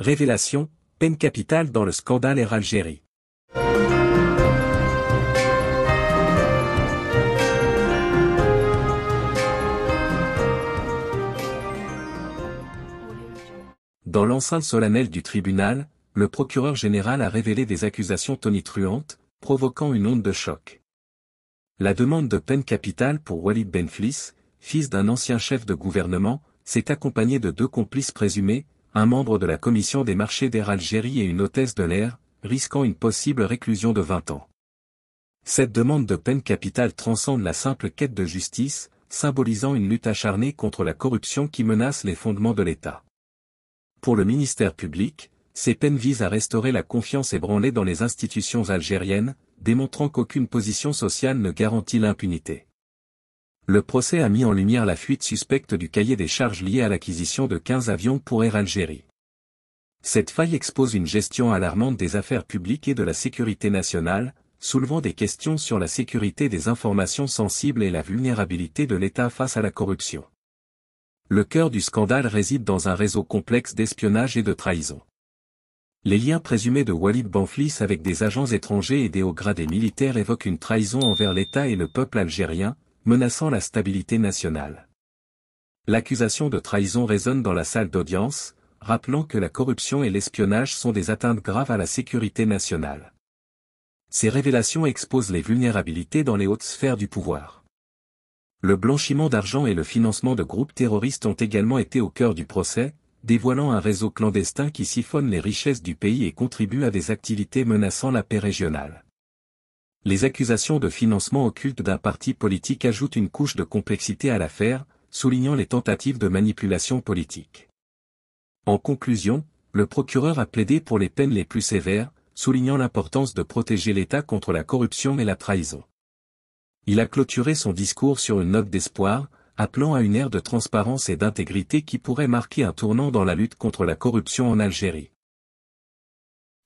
Révélation, peine capitale dans le scandale Air Algérie. Dans l'enceinte solennelle du tribunal, le procureur général a révélé des accusations tonitruantes, provoquant une onde de choc. La demande de peine capitale pour Walid Benflis, fils d'un ancien chef de gouvernement, s'est accompagnée de deux complices présumés, un membre de la commission des marchés d'Air Algérie et une hôtesse de l'air, risquant une possible réclusion de 20 ans. Cette demande de peine capitale transcende la simple quête de justice, symbolisant une lutte acharnée contre la corruption qui menace les fondements de l'État. Pour le ministère public, ces peines visent à restaurer la confiance ébranlée dans les institutions algériennes, démontrant qu'aucune position sociale ne garantit l'impunité le procès a mis en lumière la fuite suspecte du cahier des charges liées à l'acquisition de 15 avions pour Air Algérie. Cette faille expose une gestion alarmante des affaires publiques et de la sécurité nationale, soulevant des questions sur la sécurité des informations sensibles et la vulnérabilité de l'État face à la corruption. Le cœur du scandale réside dans un réseau complexe d'espionnage et de trahison. Les liens présumés de Walid Banflis avec des agents étrangers et des hauts gradés militaires évoquent une trahison envers l'État et le peuple algérien, menaçant la stabilité nationale. L'accusation de trahison résonne dans la salle d'audience, rappelant que la corruption et l'espionnage sont des atteintes graves à la sécurité nationale. Ces révélations exposent les vulnérabilités dans les hautes sphères du pouvoir. Le blanchiment d'argent et le financement de groupes terroristes ont également été au cœur du procès, dévoilant un réseau clandestin qui siphonne les richesses du pays et contribue à des activités menaçant la paix régionale les accusations de financement occulte d'un parti politique ajoutent une couche de complexité à l'affaire, soulignant les tentatives de manipulation politique. En conclusion, le procureur a plaidé pour les peines les plus sévères, soulignant l'importance de protéger l'État contre la corruption et la trahison. Il a clôturé son discours sur une note d'espoir, appelant à une ère de transparence et d'intégrité qui pourrait marquer un tournant dans la lutte contre la corruption en Algérie.